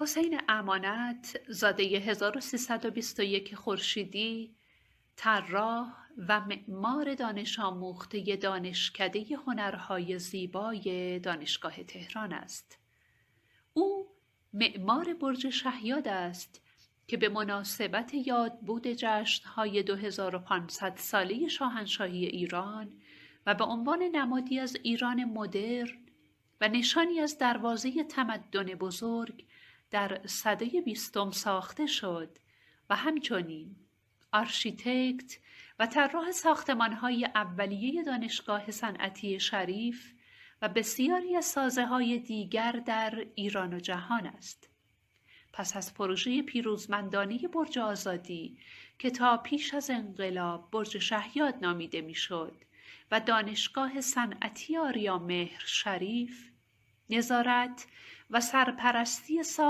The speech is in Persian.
حسین امانت زاده 1321 خورشیدی طراح و معمار دانش آموخته دانشکده هنرهای زیبای دانشگاه تهران است. او معمار برج شهیاد است که به مناسبت یادبود جشنهای 2500 ساله شاهنشاهی ایران و به عنوان نمادی از ایران مدرن و نشانی از دروازه تمدن بزرگ در صده بیستم ساخته شد و همچنین آرشیتکت و طراح ساختمانهای اولیه دانشگاه صنعتی شریف و بسیاری از سازه های دیگر در ایران و جهان است. پس از پروژه پیروزمندانه برج آزادی که تا پیش از انقلاب برج شهیاد نامیده میشد و دانشگاه صنعتی آریا مهر شریف نظارت و سرپرستی سا